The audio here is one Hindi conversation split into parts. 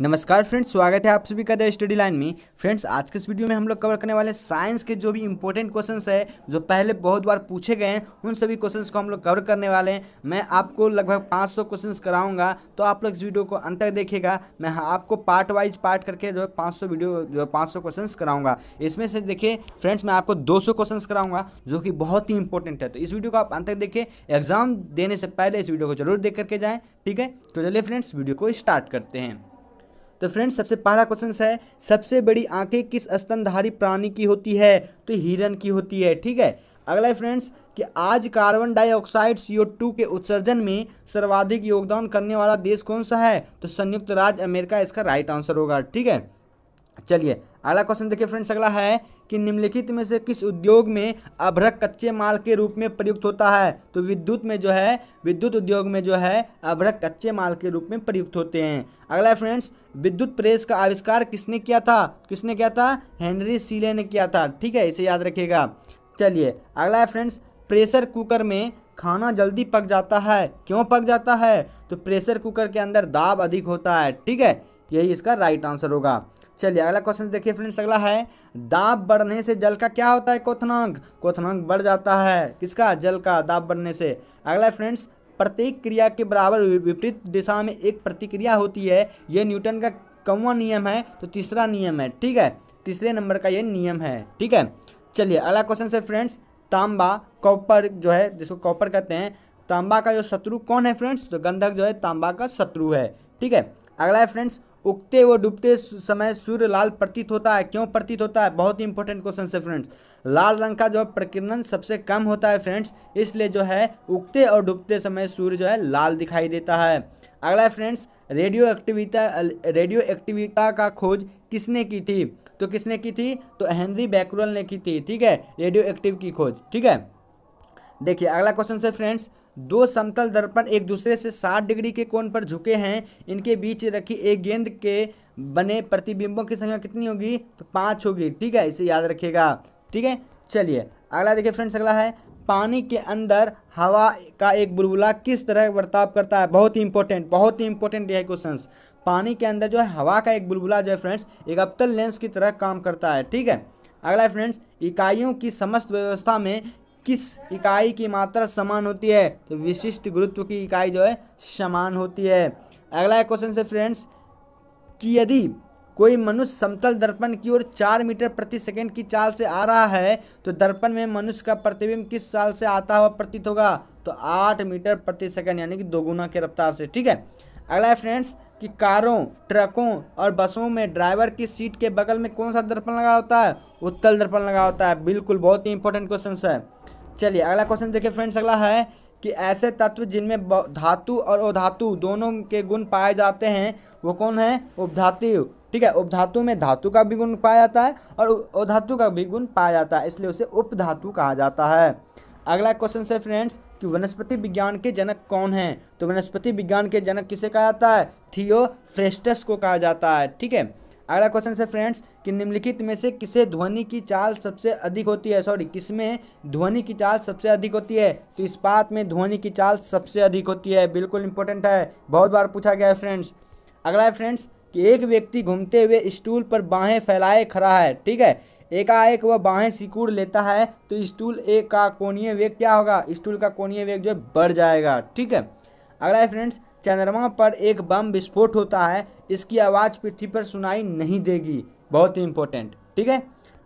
नमस्कार फ्रेंड्स स्वागत है आप सभी का द स्टडी लाइन में फ्रेंड्स आज के इस वीडियो में हम लोग कवर करने वाले साइंस के जो भी इंपॉर्टेंट क्वेश्चंस है जो पहले बहुत बार पूछे गए हैं उन सभी क्वेश्चंस को हम लोग कवर करने वाले हैं मैं आपको लगभग 500 क्वेश्चन कराऊंगा तो आप लोग इस वीडियो को अंत तक देखेगा मैं आपको पार्ट वाइज पार्ट करके जो है पाँच वीडियो जो है पाँच क्वेश्चन कराऊंगा इसमें से देखिए फ्रेंड्स मैं आपको दो सौ कराऊंगा जो कि बहुत ही इंपॉर्टेंट है तो इस वीडियो को आप अंत तक देखिए एग्जाम देने से पहले इस वीडियो को जरूर देख करके जाएँ ठीक है तो चलिए फ्रेंड्स वीडियो को स्टार्ट करते हैं तो फ्रेंड्स सबसे पहला क्वेश्चन है सबसे बड़ी आंखें किस स्तनधारी प्राणी की होती है तो हिरन की होती है ठीक है अगला है फ्रेंड्स कि आज कार्बन डाइऑक्साइड टू के उत्सर्जन में सर्वाधिक योगदान करने वाला देश कौन सा है तो संयुक्त राज्य अमेरिका इसका राइट आंसर होगा ठीक है चलिए अगला क्वेश्चन देखिए फ्रेंड्स अगला है कि निम्नलिखित में से किस उद्योग में अभ्रक कच्चे माल के रूप में प्रयुक्त होता है तो विद्युत में जो है विद्युत उद्योग में जो है अभ्रक कच्चे माल के रूप में प्रयुक्त होते हैं अगला है फ्रेंड्स विद्युत प्रेस का आविष्कार किसने किया था किसने किया था हेनरी सीले ने किया था ठीक है इसे याद रखिएगा चलिए अगला है फ्रेंड्स प्रेशर कुकर में खाना जल्दी पक जाता है क्यों पक जाता है तो प्रेशर कुकर के अंदर दाब अधिक होता है ठीक है यही इसका राइट आंसर होगा चलिए अगला क्वेश्चन देखिए फ्रेंड्स अगला है दाब बढ़ने से जल का क्या होता है क्वथनांक क्वथनांक बढ़ जाता है किसका जल का दाब बढ़ने से अगला फ्रेंड्स प्रत्येक क्रिया के बराबर विपरीत दिशा में एक प्रतिक्रिया होती है यह न्यूटन का कौवा नियम है तो तीसरा नियम है ठीक है तीसरे नंबर का ये नियम है ठीक है चलिए अगला क्वेश्चन से फ्रेंड्स तांबा कॉपर जो है जिसको कॉपर कहते हैं तांबा का जो शत्रु कौन है फ्रेंड्स तो गंधक जो है तांबा का शत्रु है ठीक है अगला है फ्रेंड्स उगते व डूबते समय सूर्य लाल प्रतीत होता है क्यों प्रतीत होता है बहुत ही इंपॉर्टेंट क्वेश्चन है फ्रेंड्स लाल रंग का जो प्रकीर्णन सबसे कम होता है फ्रेंड्स इसलिए जो है उगते और डूबते समय सूर्य जो है लाल दिखाई देता है अगला है friends radioactivity radioactivity का खोज किसने की थी तो किसने की थी तो हेनरी बैकुरल ने की थी ठीक है रेडियो एक्टिव की खोज ठीक है देखिए अगला क्वेश्चन से फ्रेंड्स दो समतल दर्पण एक दूसरे से 60 डिग्री के कोण पर झुके हैं इनके बीच रखी एक गेंद के बने प्रतिबिंबों की संख्या कितनी होगी तो पाँच होगी ठीक है इसे याद रखिएगा ठीक है चलिए अगला देखिए फ्रेंड्स अगला है पानी के अंदर हवा का एक बुलबुला किस तरह बर्ताव करता है बहुत ही इंपॉर्टेंट बहुत ही इंपॉर्टेंट यह क्वेश्चन पानी के अंदर जो है हवा का एक बुलबुला जो है फ्रेंड्स एक अबतल लेंस की तरह काम करता है ठीक है अगला फ्रेंड्स इकाइयों की समस्त व्यवस्था में किस इकाई की मात्रा समान होती है तो विशिष्ट गुरुत्व की इकाई जो है समान होती है अगला क्वेश्चन से फ्रेंड्स कि यदि कोई मनुष्य समतल दर्पण की ओर चार मीटर प्रति सेकंड की चाल से आ रहा है तो दर्पण में मनुष्य का प्रतिबिंब किस चाल से आता हुआ प्रतीत होगा तो आठ मीटर प्रति सेकंड यानी कि दोगुना के रफ्तार से ठीक है अगला है फ्रेंड्स कि कारों ट्रकों और बसों में ड्राइवर की सीट के बगल में कौन सा दर्पण लगा होता है उत्तल दर्पण लगा होता है बिल्कुल बहुत ही इंपॉर्टेंट क्वेश्चन है चलिए अगला क्वेश्चन देखिए फ्रेंड्स अगला है कि ऐसे तत्व जिनमें धातु और अधातु दोनों के गुण पाए जाते हैं वो कौन है उपधातु ठीक है उपधातु में धातु का भी गुण पाया जाता है और अधातु का भी गुण पाया जाता है इसलिए उसे उपधातु कहा जाता है अगला क्वेश्चन से फ्रेंड्स कि वनस्पति विज्ञान के जनक कौन हैं तो वनस्पति विज्ञान के जनक किसे कहा जाता है थियो को कहा जाता है ठीक है अगला क्वेश्चन है फ्रेंड्स कि निम्नलिखित में से किसे ध्वनि की चाल सबसे अधिक होती है सॉरी किसमें ध्वनि की चाल सबसे अधिक होती है तो इस इस्पात में ध्वनि की चाल सबसे अधिक होती है बिल्कुल इंपॉर्टेंट है बहुत बार पूछा गया है फ्रेंड्स अगला है फ्रेंड्स कि एक व्यक्ति घूमते हुए स्टूल पर बाहें फैलाए खड़ा है ठीक है एकाएक वह बाहें सिकुड़ लेता है तो स्टूल एक का कोणीय वेग क्या होगा स्टूल का कोणीय वेग जो है बढ़ जाएगा ठीक है अगला है फ्रेंड्स चंद्रमा पर एक बम विस्फोट होता है इसकी आवाज़ पृथ्वी पर सुनाई नहीं देगी बहुत ही इंपॉर्टेंट ठीक है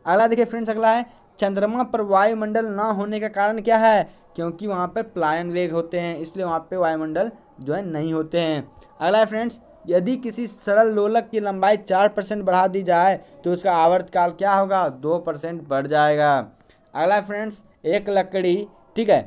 अगला देखिए फ्रेंड्स अगला है चंद्रमा पर वायुमंडल ना होने का कारण क्या है क्योंकि वहाँ पर प्लायन वेग होते हैं इसलिए वहाँ पर वायुमंडल जो है नहीं होते हैं अगला है फ्रेंड्स यदि किसी सरल लोलक की लंबाई चार परसेंट बढ़ा दी जाए तो उसका आवर्तकाल क्या होगा दो परसेंट बढ़ जाएगा अगला फ्रेंड्स एक लकड़ी ठीक है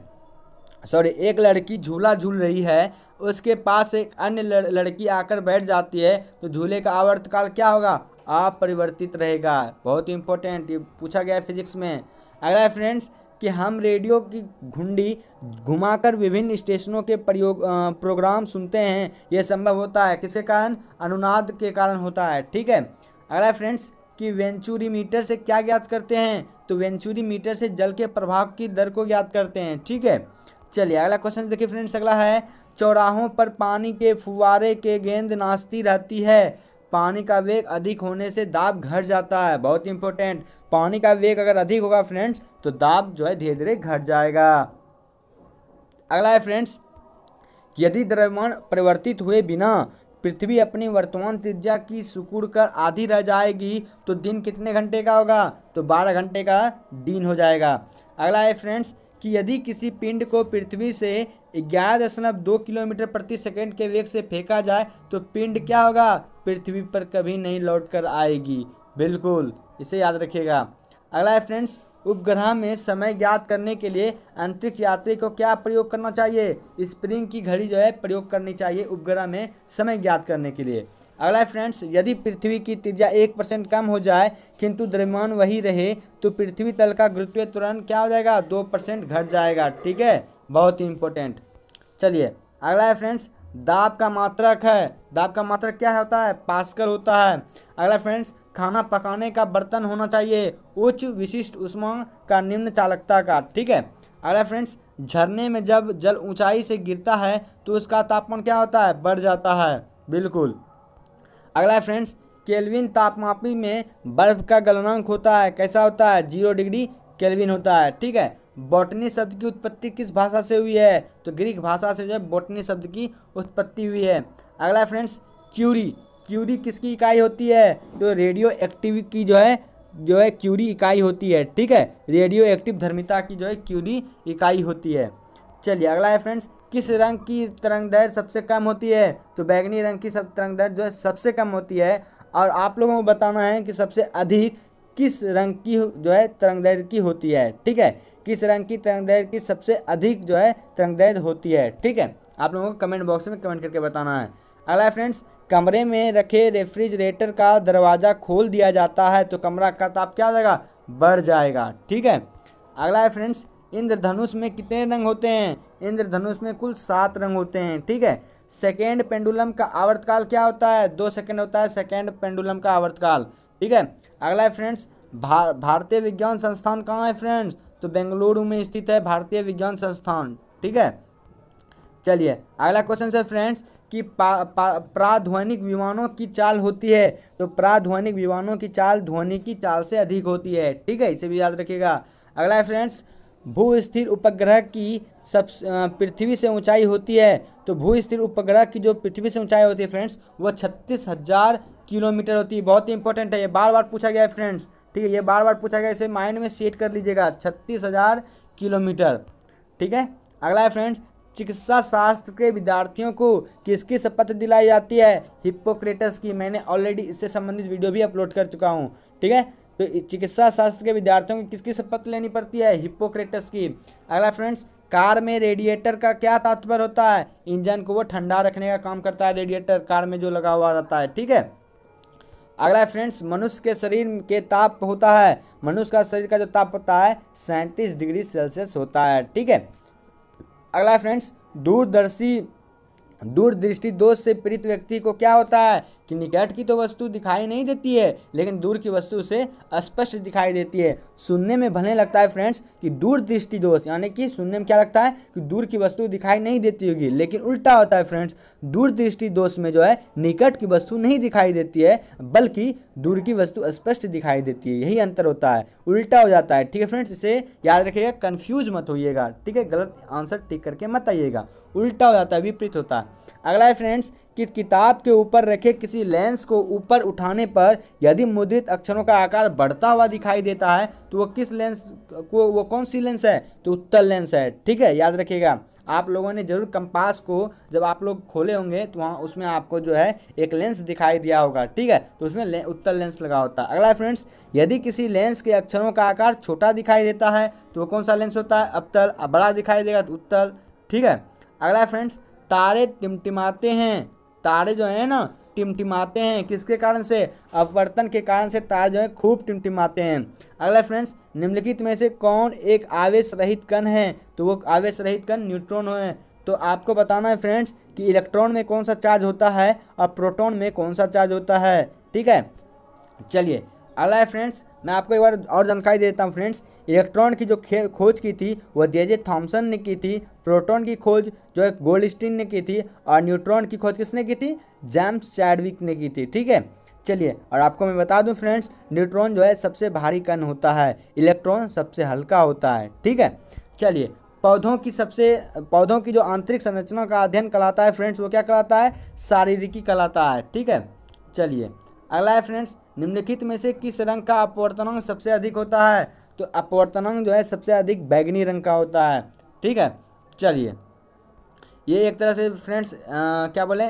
सॉरी एक लड़की झूला झूल रही है उसके पास एक अन्य लड़की आकर बैठ जाती है तो झूले का आवर्तकाल क्या होगा आप परिवर्तित रहेगा बहुत इंपॉर्टेंट ये पूछा गया फिजिक्स में अगला फ्रेंड्स कि हम रेडियो की घुंडी घुमाकर विभिन्न स्टेशनों के प्रयोग प्रोग्राम सुनते हैं यह संभव होता है किसके कारण अनुनाद के कारण होता है ठीक है अगला फ्रेंड्स कि वेंचुरी मीटर से क्या ज्ञात करते हैं तो वेंचुरी मीटर से जल के प्रभाव की दर को ज्ञात करते हैं ठीक है चलिए अगला क्वेश्चन देखिए फ्रेंड्स अगला है चौराहों पर पानी के फुवारे के गेंद नाचती रहती है पानी का वेग अधिक होने से दाब घट जाता है बहुत इंपॉर्टेंट पानी का वेग अगर अधिक होगा फ्रेंड्स तो दाब जो है धीरे धीरे घट जाएगा अगला है फ्रेंड्स यदि द्रव्यमान परिवर्तित हुए बिना पृथ्वी अपनी वर्तमान त्रिज्या की सुकुड़ कर आधी रह जाएगी तो दिन कितने घंटे का होगा तो 12 घंटे का दिन हो जाएगा अगला है फ्रेंड्स कि यदि किसी पिंड को पृथ्वी से ग्यारह दशमलव दो किलोमीटर प्रति सेकंड के वेग से फेंका जाए तो पिंड क्या होगा पृथ्वी पर कभी नहीं लौट कर आएगी बिल्कुल इसे याद रखिएगा अगला है फ्रेंड्स उपग्रह में समय ज्ञात करने के लिए अंतरिक्ष यात्री को क्या प्रयोग करना चाहिए स्प्रिंग की घड़ी जो है प्रयोग करनी चाहिए उपग्रह में समय ज्ञात करने के लिए अगला है फ्रेंड्स यदि पृथ्वी की त्रिज्या एक परसेंट कम हो जाए किंतु द्रव्यमान वही रहे तो पृथ्वी तल का गुरुत्वीय त्वरण क्या हो जाएगा दो परसेंट घट जाएगा ठीक है बहुत ही इंपॉर्टेंट चलिए अगला है फ्रेंड्स दाब का मात्रक है दाब का मात्रक क्या होता है पास्कल होता है अगला फ्रेंड्स खाना पकाने का बर्तन होना चाहिए उच्च विशिष्ट उष्मा का निम्न चालकता का ठीक है अगला फ्रेंड्स झरने में जब जल ऊंचाई से गिरता है तो उसका तापमान क्या होता है बढ़ जाता है बिल्कुल अगला है फ्रेंड्स केल्विन तापमापी में बर्फ का गलनांक होता है कैसा होता है जीरो डिग्री केल्विन होता है ठीक है बॉटनी शब्द की उत्पत्ति किस भाषा से हुई है तो ग्रीक भाषा से जो है बॉटनी शब्द की उत्पत्ति हुई है अगला फ्रेंड्स क्यूरी क्यूरी किसकी इकाई होती है तो रेडियो एक्टिव की जो है जो है क्यूरी इकाई होती है ठीक है रेडियो एक्टिव धर्मिता की जो है क्यूरी इकाई होती है चलिए अगला है फ्रेंड्स किस रंग की तरंग दैर सबसे कम होती है तो बैगनी रंग की सब तरंग दैर जो है सबसे कम होती है और आप लोगों को बताना है कि सबसे अधिक किस रंग की जो है तरंग दैर की होती है ठीक है किस रंग की तरंग दैर की सबसे अधिक जो है तरंग दैर होती है ठीक है आप लोगों को कमेंट बॉक्स में कमेंट करके बताना है अगला फ्रेंड्स कमरे में रखे रेफ्रिजरेटर का दरवाज़ा खोल दिया जाता है तो कमरा का ताप क्या हो जाएगा बढ़ जाएगा ठीक है अगला है फ्रेंड्स इंद्रधनुष में कितने रंग होते हैं इंद्रधनुष में कुल सात रंग होते हैं ठीक है सेकेंड पेंडुलम का आवर्तकाल क्या होता है दो सेकेंड होता है सेकेंड पेंडुलम का आवर्तकाल ठीक है अगला है फ्रेंड्स भा, भारतीय विज्ञान संस्थान कहाँ है फ्रेंड्स तो बेंगलुरु में स्थित है भारतीय विज्ञान संस्थान ठीक है चलिए अगला क्वेश्चन है फ्रेंड्स कि प्राध्वनिक विमानों की चाल होती है तो प्राध्वनिक विमानों की चाल ध्वनि की चाल से अधिक होती है ठीक है इसे भी याद रखिएगा अगला है फ्रेंड्स भू स्थिर उपग्रह की सब पृथ्वी से ऊंचाई होती है तो भू स्थिर उपग्रह की जो पृथ्वी से ऊंचाई होती है फ्रेंड्स वो छत्तीस हज़ार किलोमीटर होती है बहुत ही इंपॉर्टेंट है ये बार बार पूछा गया है फ्रेंड्स ठीक है ये बार बार पूछा गया इसे माइंड में सेट कर लीजिएगा छत्तीस हज़ार किलोमीटर ठीक है अगला है फ्रेंड्स चिकित्सा शास्त्र के विद्यार्थियों को किसकी शपथ दिलाई जाती है हिप्पोक्रेटस की मैंने ऑलरेडी इससे संबंधित वीडियो भी अपलोड कर चुका हूँ ठीक है तो चिकित्सा शास्त्र के विद्यार्थियों की किसकी शपथ लेनी पड़ती है हिपोक्रेटस की अगला फ्रेंड्स कार में रेडिएटर का क्या तात्पर्य होता है इंजन को वो ठंडा रखने का काम करता है रेडिएटर कार में जो लगा हुआ रहता है ठीक है अगला फ्रेंड्स मनुष्य के शरीर के ताप होता है मनुष्य का शरीर का जो ताप होता है सैंतीस डिग्री सेल्सियस होता है ठीक है अगला फ्रेंड्स दूरदर्शी दूरदृष्टि दोष से पीड़ित व्यक्ति को क्या होता है कि निकट की तो वस्तु दिखाई नहीं देती है लेकिन दूर की वस्तु से स्पष्ट दिखाई देती है सुनने में भले लगता है फ्रेंड्स कि दूर दृष्टि दोष यानी कि सुनने में क्या लगता है कि दूर की वस्तु दिखाई नहीं देती होगी लेकिन उल्टा होता है फ्रेंड्स दूर दृष्टि दोष में जो है निकट की वस्तु नहीं दिखाई देती है बल्कि दूर की वस्तु स्पष्ट दिखाई देती है यही अंतर होता है उल्टा हो जाता है ठीक है फ्रेंड्स इसे याद रखिएगा कन्फ्यूज मत होइएगा ठीक है गलत आंसर टिक करके मत आइएगा उल्टा हो जाता है विपरीत होता है अगला है फ्रेंड्स कि किताब के ऊपर रखे किसी लेंस को ऊपर उठाने पर यदि मुद्रित अक्षरों का आकार बढ़ता हुआ दिखाई देता है तो वो किस लेंस को वो कौन सी लेंस है तो उत्तर लेंस है ठीक है याद रखिएगा आप लोगों ने जरूर कंपास को जब आप लोग खोले होंगे तो वहाँ उसमें आपको जो है एक लेंस दिखाई दिया होगा ठीक है तो उसमें ले, उत्तर लेंस लगा होता है अगला फ्रेंड्स यदि किसी लेंस के अक्षरों का आकार छोटा दिखाई देता है तो वो कौन सा लेंस होता है अब बड़ा दिखाई देगा तो उत्तल ठीक है अगला फ्रेंड्स तारे टिमटिमाते हैं तारे जो है ना टिमटिमाते हैं किसके कारण से अपवर्तन के कारण से तारे जो है खूब टिमटिमाते हैं अगला फ्रेंड्स निम्नलिखित में से कौन एक आवेश रहित कण है तो वो आवेश रहित कण न्यूट्रॉन है तो आपको बताना है फ्रेंड्स कि इलेक्ट्रॉन में कौन सा चार्ज होता है और प्रोटॉन में कौन सा चार्ज होता है ठीक है चलिए अगला है फ्रेंड्स मैं आपको एक बार और जानकारी देता हूँ फ्रेंड्स इलेक्ट्रॉन की जो खोज की थी वह जे जे थॉम्सन ने की थी प्रोटॉन की खोज जो है गोल्डस्टीन ने की थी और न्यूट्रॉन की खोज किसने की थी जेम्स चैडविक ने की थी ठीक है चलिए और आपको मैं बता दूं फ्रेंड्स न्यूट्रॉन जो है सबसे भारी कण होता है इलेक्ट्रॉन सबसे हल्का होता है ठीक है चलिए पौधों की सबसे पौधों की जो आंतरिक संरचना का अध्ययन कहलाता है फ्रेंड्स वो क्या कहलाता है शारीरिकी कहलाता है ठीक है चलिए अगला है फ्रेंड्स निम्नलिखित में से किस रंग का अपवर्तनांक सबसे अधिक होता है तो अपवर्तनांक जो है सबसे अधिक बैगनी रंग का होता है ठीक है चलिए ये एक तरह से फ्रेंड्स क्या बोले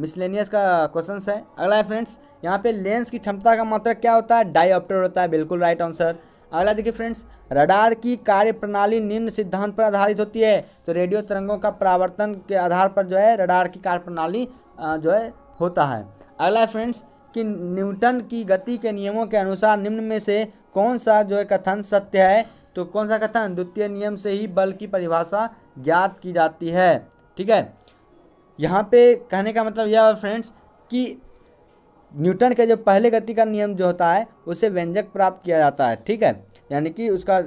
मिसलेनियस का क्वेश्चन है अगला है फ्रेंड्स यहाँ पे लेंस की क्षमता का मात्रक क्या होता है ऑप्टर होता है बिल्कुल राइट आंसर अगला देखिए फ्रेंड्स रडार की कार्य प्रणाली निम्न सिद्धांत पर आधारित होती है तो रेडियो तरंगों का परावर्तन के आधार पर जो है रडार की कार्य प्रणाली जो है होता है अगला है फ्रेंड्स कि न्यूटन की गति के नियमों के अनुसार निम्न में से कौन सा जो है कथन सत्य है तो कौन सा कथन द्वितीय नियम से ही बल की परिभाषा ज्ञात की जाती है ठीक है यहाँ पे कहने का मतलब यह है फ्रेंड्स कि न्यूटन के जो पहले गति का नियम जो होता है उसे व्यंजक प्राप्त किया जाता है ठीक है यानी कि उसका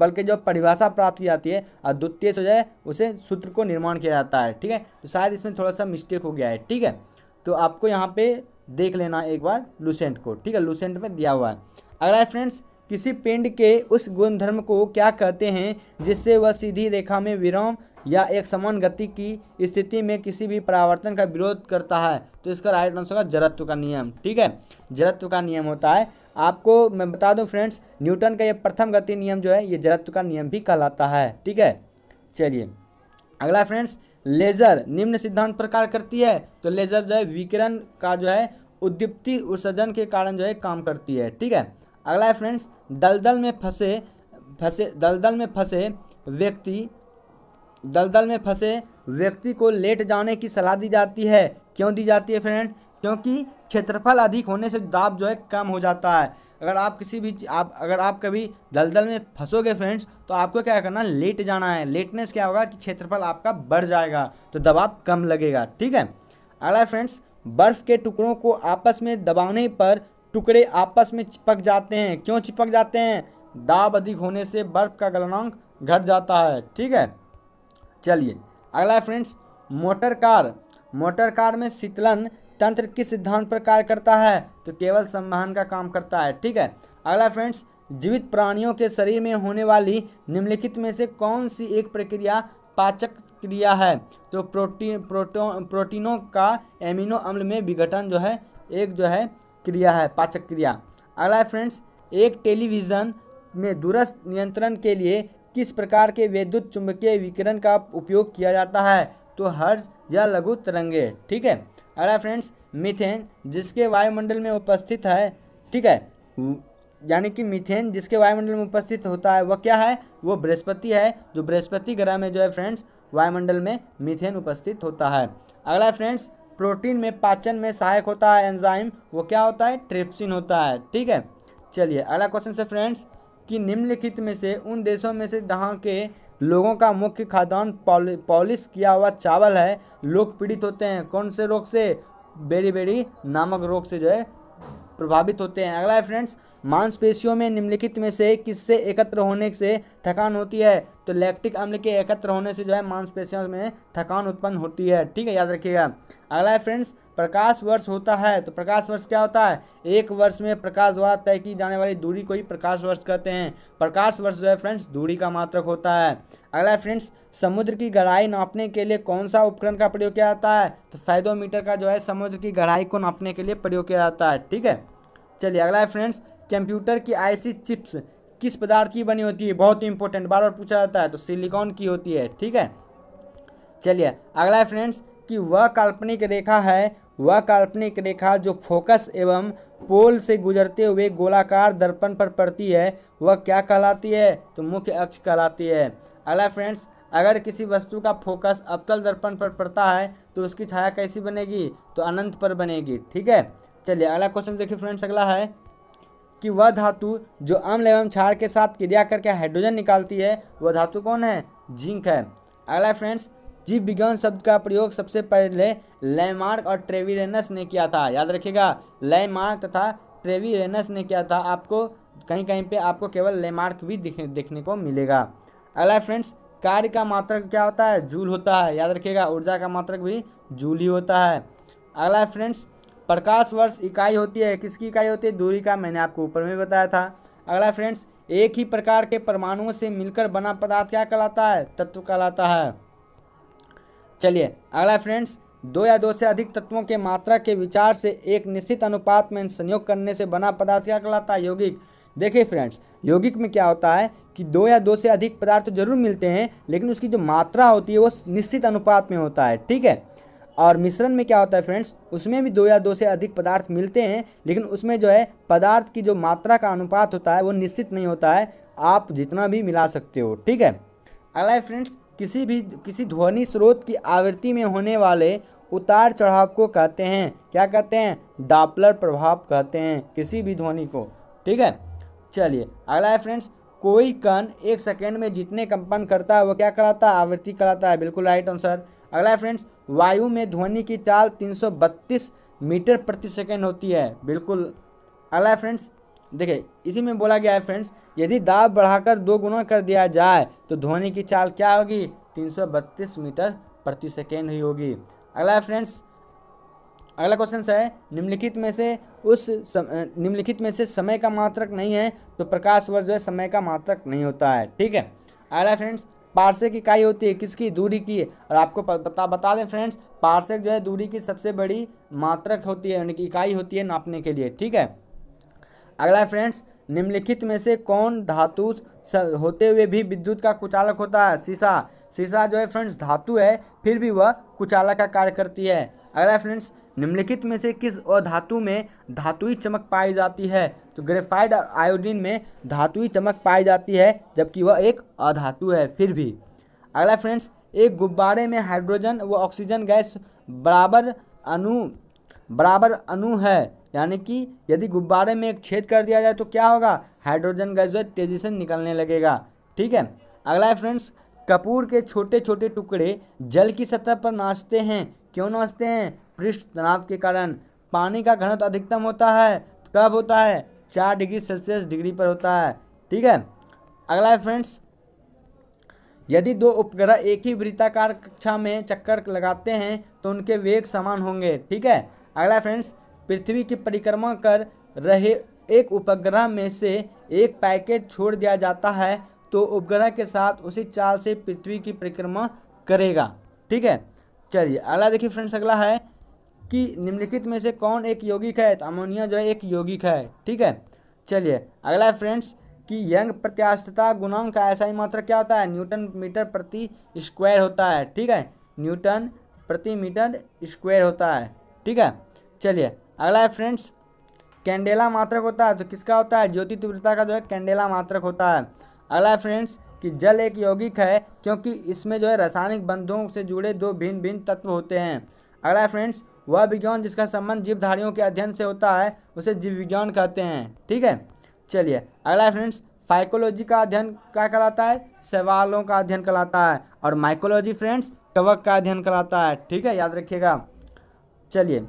बल के जो परिभाषा प्राप्त की जाती है और द्वितीय से जो है उसे सूत्र को निर्माण किया जाता है ठीक है तो शायद इसमें थोड़ा सा मिस्टेक हो गया है ठीक है तो आपको यहाँ पे देख लेना एक बार लूसेंट को ठीक है लूसेंट में दिया हुआ है अगला है फ्रेंड्स किसी पिंड के उस गुणधर्म को क्या कहते हैं जिससे वह सीधी रेखा में विराम या एक समान गति की स्थिति में किसी भी परावर्तन का विरोध करता है तो इसका राइट आंसर होगा जड़त्व का नियम ठीक है जड़त्व का नियम होता है आपको मैं बता दूं फ्रेंड्स न्यूटन का यह प्रथम गति नियम जो है ये जड़त्व का नियम भी कहलाता है ठीक है चलिए अगला फ्रेंड्स लेजर निम्न सिद्धांत प्रकार करती है तो लेजर जो है विकिरण का जो है उद्दीप्ति उत्सर्जन के कारण जो है काम करती है ठीक है अगला है फ्रेंड्स दलदल में फंसे फंसे दलदल में फंसे व्यक्ति दलदल में फंसे व्यक्ति को लेट जाने की सलाह दी जाती है क्यों दी जाती है फ्रेंड क्योंकि क्षेत्रफल अधिक होने से दाब जो है कम हो जाता है अगर आप किसी भी आप अगर आप कभी दलदल में फंसोगे फ्रेंड्स तो आपको क्या करना लेट जाना है लेटने से क्या होगा कि क्षेत्रफल आपका बढ़ जाएगा तो दबाव कम लगेगा ठीक है अगला फ्रेंड्स बर्फ़ के टुकड़ों को आपस में दबाने पर टुकड़े आपस में चिपक जाते हैं क्यों चिपक जाते हैं दाब अधिक होने से बर्फ़ का गलनांक घट जाता है ठीक है चलिए अगला friends motor car motor car में शीतलन तंत्र किस सिद्धांत पर कार्य करता है तो केवल संवहन का काम करता है ठीक है अगला फ्रेंड्स जीवित प्राणियों के शरीर में होने वाली निम्नलिखित में से कौन सी एक प्रक्रिया पाचक क्रिया है तो प्रोटीन प्रोटो प्रोटीनों का एमिनो अम्ल में विघटन जो है एक जो है क्रिया है पाचक क्रिया अगला फ्रेंड्स एक टेलीविज़न में दूरस्थ नियंत्रण के लिए किस प्रकार के विद्युत चुंबकीय विकिरण का उपयोग किया जाता है तो हर्ज या लघु तरंगे ठीक है अगला फ्रेंड्स मिथेन जिसके वायुमंडल में उपस्थित है ठीक है हम्म, यानी कि मिथेन जिसके वायुमंडल में उपस्थित होता है वह क्या है वो बृहस्पति है जो बृहस्पति ग्रह में जो है फ्रेंड्स वायुमंडल में मिथेन उपस्थित होता है अगला फ्रेंड्स प्रोटीन में पाचन में सहायक होता है एंजाइम वो क्या होता है ट्रिप्सिन होता है ठीक है चलिए अगला क्वेश्चन से फ्रेंड्स कि निम्नलिखित में से उन देशों में से जहाँ के लोगों का मुख्य खाद्यान्न पॉलिश किया हुआ चावल है लोग पीड़ित होते हैं कौन से रोग से बेरी बेरी नामक रोग से जो है प्रभावित होते हैं अगला है फ्रेंड्स मांसपेशियों में निम्नलिखित में से किससे एकत्र होने से थकान होती है तो लैक्टिक अम्ल के एकत्र होने से जो है मांसपेशियों में थकान उत्पन्न होती है ठीक है याद रखिएगा अगला है फ्रेंड्स प्रकाश वर्ष होता है तो प्रकाश वर्ष क्या होता है एक वर्ष में प्रकाश द्वारा तय की जाने वाली दूरी को ही प्रकाश वर्ष कहते हैं प्रकाश वर्ष जो है फ्रेंड्स दूरी का मात्रक होता है अगला है फ्रेंड्स समुद्र की गहराई नापने के लिए कौन सा उपकरण का प्रयोग किया जाता है तो फायदोमीटर का जो है समुद्र की गहराई को नापने के लिए प्रयोग किया जाता है ठीक है चलिए अगला है फ्रेंड्स कंप्यूटर की आईसी चिप्स किस पदार्थ की बनी होती है बहुत ही इंपॉर्टेंट बार बार पूछा जाता है तो सिलिकॉन की होती है ठीक है चलिए अगला है फ्रेंड्स कि वह काल्पनिक रेखा है वह काल्पनिक रेखा जो फोकस एवं पोल से गुजरते हुए गोलाकार दर्पण पर पड़ती है वह क्या कहलाती है तो मुख्य अक्ष कहलाती है अगला फ्रेंड्स अगर किसी वस्तु का फोकस अवतल दर्पण पर पड़ता है तो उसकी छाया कैसी बनेगी तो अनंत पर बनेगी ठीक है चलिए अगला क्वेश्चन देखिए फ्रेंड्स अगला है कि वह धातु जो अम्ल एवं क्षार के साथ क्रिया करके हाइड्रोजन निकालती है वह धातु कौन है जिंक है अगला फ्रेंड्स जीव विज्ञान शब्द का प्रयोग सबसे पहले लैमार्क और ट्रेविरेनस ने किया था याद रखिएगा लैमार्क तथा ट्रेविरेनस ने किया था आपको कहीं कहीं पे आपको केवल लैमार्क भी देखने को मिलेगा अगला फ्रेंड्स कार्य का मात्रक क्या होता है जूल होता है याद रखिएगा ऊर्जा का मात्रक भी जूल ही होता है अगला फ्रेंड्स प्रकाश वर्ष इकाई होती है किसकी इकाई होती है दूरी का मैंने आपको ऊपर में बताया था अगला फ्रेंड्स एक ही प्रकार के परमाणुओं से मिलकर बना पदार्थ क्या कहलाता है तत्व कहलाता है चलिए अगला फ्रेंड्स दो या दो से अधिक तत्वों के मात्रा के विचार से एक निश्चित अनुपात में संयोग करने से बना पदार्थ क्या कहलाता है यौगिक देखिए फ्रेंड्स यौगिक में क्या होता है कि दो या दो से अधिक पदार्थ जरूर मिलते हैं लेकिन उसकी जो मात्रा होती है वो निश्चित अनुपात में होता है ठीक है और मिश्रण में क्या होता है फ्रेंड्स उसमें भी दो या दो से अधिक पदार्थ मिलते हैं लेकिन उसमें जो है पदार्थ की जो मात्रा का अनुपात होता है वो निश्चित नहीं होता है आप जितना भी मिला सकते हो ठीक है अगला है फ्रेंड्स किसी भी किसी ध्वनि स्रोत की आवृत्ति में होने वाले उतार चढ़ाव को कहते हैं क्या कहते हैं डापलर प्रभाव कहते हैं किसी भी ध्वनि को ठीक है चलिए अगला है फ्रेंड्स कोई कण एक सेकेंड में जितने कंपन करता है वो क्या कराता है आवृत्ति कराता है बिल्कुल राइट आंसर अगला है फ्रेंड्स वायु में ध्वनि की चाल 332 मीटर प्रति सेकेंड होती है बिल्कुल अगला है फ्रेंड्स देखिए इसी में बोला गया है फ्रेंड्स यदि दाब बढ़ाकर दो गुना कर दिया जाए तो ध्वनि की चाल क्या होगी 332 मीटर प्रति सेकेंड ही होगी अगला फ्रेंड्स अगला क्वेश्चन है निम्नलिखित में से उस निम्नलिखित में से समय का मात्रक नहीं है तो प्रकाश वर्ष जो है समय का मात्रक नहीं होता है ठीक है अगला फ्रेंड्स पार्सेक इकाई होती है किसकी दूरी की है और आपको बता बता दें फ्रेंड्स पार्सेक जो है दूरी की सबसे बड़ी मात्रक होती है यानी कि इकाई होती है नापने के लिए ठीक है अगला फ्रेंड्स निम्नलिखित में से कौन धातु होते हुए भी विद्युत का कुचालक होता है सीसा सीसा जो है फ्रेंड्स धातु है फिर भी वह कुचालक का कार्य करती है अगला फ्रेंड्स निम्नलिखित में से किस अधातु में धातुई चमक पाई जाती है तो ग्रेफाइड आयोडीन में धातुई चमक पाई जाती है जबकि वह एक अधातु है फिर भी अगला फ्रेंड्स एक गुब्बारे में हाइड्रोजन व ऑक्सीजन गैस बराबर अनु बराबर अनु है यानी कि यदि गुब्बारे में एक छेद कर दिया जाए तो क्या होगा हाइड्रोजन गैस जो तेज़ी से निकलने लगेगा ठीक है अगला है फ्रेंड्स कपूर के छोटे छोटे टुकड़े जल की सतह पर नाचते हैं क्यों नाचते हैं पृष्ठ तनाव के कारण पानी का घनत्व अधिकतम होता है तो कब होता है चार डिग्री सेल्सियस डिग्री पर होता है ठीक है अगला है फ्रेंड्स यदि दो उपग्रह एक ही वृत्ताकार कक्षा में चक्कर लगाते हैं तो उनके वेग समान होंगे ठीक है अगला फ्रेंड्स पृथ्वी की परिक्रमा कर रहे एक उपग्रह में से एक पैकेट छोड़ दिया जाता है तो उपग्रह के साथ उसी चाल से पृथ्वी की परिक्रमा करेगा ठीक है चलिए अगला देखिए फ्रेंड्स अगला है कि निम्नलिखित में से कौन एक यौगिक है तो अमोनिया जो है एक यौगिक है ठीक है चलिए अगला फ्रेंड्स कि यंग प्रत्यास्थता गुणांक का ऐसा ही मात्रा क्या होता है न्यूटन मीटर प्रति स्क्वायर होता है ठीक है न्यूटन प्रति मीटर स्क्वायर होता है ठीक है चलिए अगला है फ्रेंड्स कैंडेला मात्रक होता है तो किसका होता है ज्योति तीव्रता का जो है कैंडेला मात्रक होता है अगला है फ्रेंड्स कि जल एक यौगिक है क्योंकि इसमें जो है रासायनिक बंधों से जुड़े दो भिन्न भिन्न तत्व होते हैं अगला है फ्रेंड्स वह विज्ञान जिसका संबंध जीवधारियों के अध्ययन से होता है उसे जीव विज्ञान कहते हैं ठीक है चलिए अगला फ्रेंड्स साइकोलॉजी का अध्ययन क्या कहलाता है सवालों का अध्ययन कहलाता है और माइकोलॉजी फ्रेंड्स कवक का अध्ययन कहलाता है ठीक है याद रखिएगा चलिए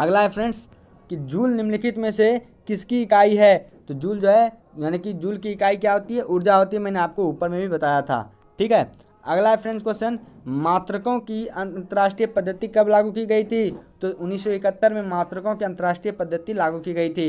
अगला है फ्रेंड्स कि जूल निम्नलिखित में से किसकी इकाई है तो जूल जो है यानी कि जूल की इकाई क्या होती है ऊर्जा होती है मैंने आपको ऊपर में भी बताया था ठीक है अगला है फ्रेंड्स क्वेश्चन मात्रकों की अंतर्राष्ट्रीय पद्धति कब लागू की गई थी तो 1971 में मात्रकों की अंतर्राष्ट्रीय पद्धति लागू की गई थी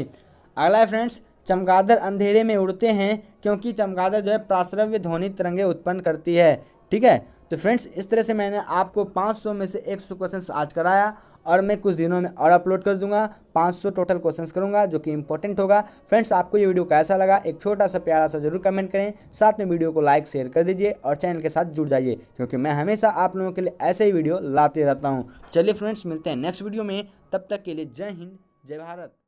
अगला है फ्रेंड्स चमगादड़ अंधेरे में उड़ते हैं क्योंकि चमगादड़ जो है प्राश्रव्य ध्वनि तिरंगे उत्पन्न करती है ठीक है तो फ्रेंड्स इस तरह से मैंने आपको 500 में से 100 क्वेश्चंस आज कराया और मैं कुछ दिनों में और अपलोड कर दूंगा 500 टोटल क्वेश्चंस करूंगा जो कि इंपॉर्टेंट होगा फ्रेंड्स आपको ये वीडियो कैसा लगा एक छोटा सा प्यारा सा जरूर कमेंट करें साथ में वीडियो को लाइक शेयर कर दीजिए और चैनल के साथ जुड़ जाइए क्योंकि मैं हमेशा आप लोगों के लिए ऐसे ही वीडियो लाते रहता हूँ चलिए फ्रेंड्स मिलते हैं नेक्स्ट वीडियो में तब तक के लिए जय हिंद जय भारत